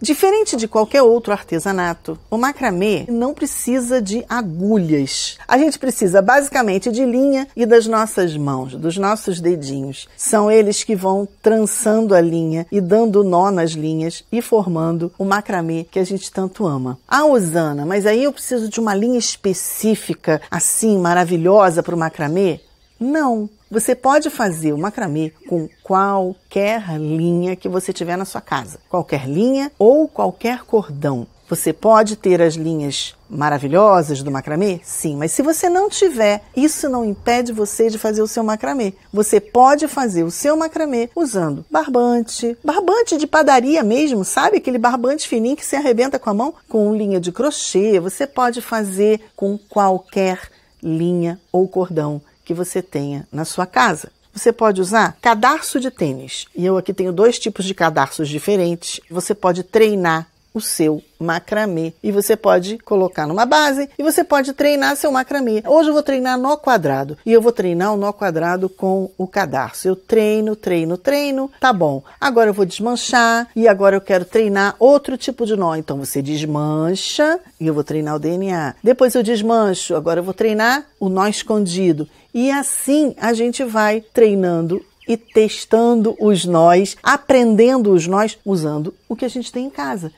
Diferente de qualquer outro artesanato, o macramê não precisa de agulhas. A gente precisa basicamente de linha e das nossas mãos, dos nossos dedinhos. São eles que vão trançando a linha e dando nó nas linhas e formando o macramê que a gente tanto ama. Ah, Osana, mas aí eu preciso de uma linha específica, assim, maravilhosa para o macramê? Não, você pode fazer o macramê com qualquer linha que você tiver na sua casa, qualquer linha ou qualquer cordão. Você pode ter as linhas maravilhosas do macramê? Sim, mas se você não tiver, isso não impede você de fazer o seu macramê. Você pode fazer o seu macramê usando barbante, barbante de padaria mesmo, sabe? Aquele barbante fininho que se arrebenta com a mão, com linha de crochê. Você pode fazer com qualquer linha ou cordão que você tenha na sua casa. Você pode usar cadarço de tênis. E eu aqui tenho dois tipos de cadarços diferentes. Você pode treinar o seu macramê. E você pode colocar numa base e você pode treinar seu macramê. Hoje eu vou treinar nó quadrado e eu vou treinar o nó quadrado com o cadarço. Eu treino, treino, treino, tá bom. Agora eu vou desmanchar e agora eu quero treinar outro tipo de nó. Então você desmancha e eu vou treinar o DNA. Depois eu desmancho, agora eu vou treinar o nó escondido. E assim a gente vai treinando e testando os nós, aprendendo os nós usando o que a gente tem em casa.